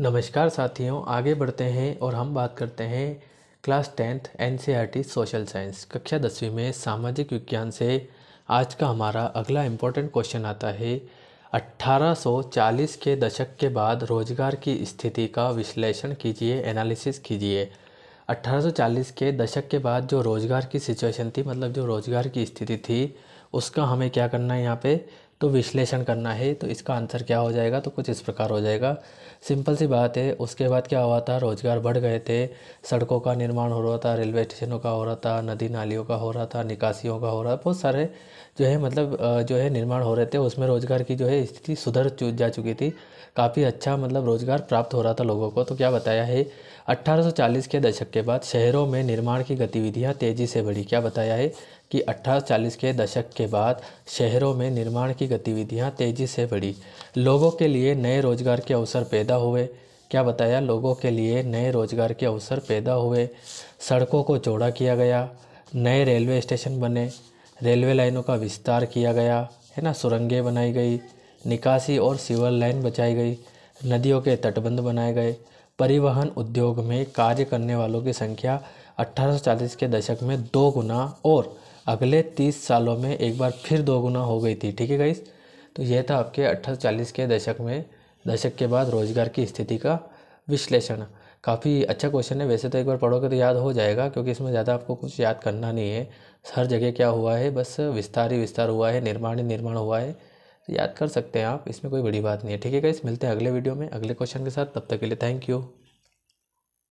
नमस्कार साथियों आगे बढ़ते हैं और हम बात करते हैं क्लास टेंथ एन e सोशल साइंस कक्षा दसवीं में सामाजिक विज्ञान से आज का हमारा अगला इम्पोर्टेंट क्वेश्चन आता है 1840 के दशक के बाद रोजगार की स्थिति का विश्लेषण कीजिए एनालिसिस कीजिए 1840 के दशक के बाद जो रोज़गार की सिचुएशन थी मतलब जो रोज़गार की स्थिति थी उसका हमें क्या करना है यहाँ पे तो विश्लेषण करना है तो इसका आंसर क्या हो जाएगा तो कुछ इस प्रकार हो जाएगा सिंपल सी बात है उसके बाद क्या हुआ था रोज़गार बढ़ गए थे सड़कों का निर्माण हो रहा था रेलवे स्टेशनों का हो रहा था नदी नालियों का हो रहा था निकासियों का हो रहा था बहुत सारे जो है मतलब जो है निर्माण हो रहे थे उसमें रोज़गार की जो है स्थिति सुधर जा चुकी थी काफ़ी अच्छा मतलब रोज़गार प्राप्त हो रहा था लोगों को तो क्या बताया है 1840 के दशक के बाद शहरों में निर्माण की गतिविधियां तेज़ी से बढ़ी क्या बताया है कि 1840 के दशक के बाद शहरों में निर्माण की गतिविधियां तेज़ी से बढ़ी लोगों के लिए नए रोजगार के अवसर पैदा हुए क्या बताया लोगों के लिए नए रोजगार के अवसर पैदा हुए सड़कों को चौड़ा किया गया नए रेलवे स्टेशन बने रेलवे लाइनों का विस्तार किया गया है ना सुरंगें बनाई गई निकासी और सिवर लाइन बचाई गई नदियों के तटबंध बनाए गए परिवहन उद्योग में कार्य करने वालों की संख्या 1840 के दशक में दो गुना और अगले तीस सालों में एक बार फिर दोगुना हो गई थी ठीक है गाइस तो यह था आपके अट्ठारह चालीस के दशक में दशक के बाद रोजगार की स्थिति का विश्लेषण काफ़ी अच्छा क्वेश्चन है वैसे तो एक बार पढ़ोगे तो याद हो जाएगा क्योंकि इसमें ज़्यादा आपको कुछ याद करना नहीं है हर जगह क्या हुआ है बस विस्तार ही विस्तार हुआ है निर्माण ही निर्माण हुआ है तो याद कर सकते हैं आप इसमें कोई बड़ी बात नहीं है ठीक है गाइस मिलते हैं अगले वीडियो में अगले क्वेश्चन के साथ तब तक के लिए थैंक यू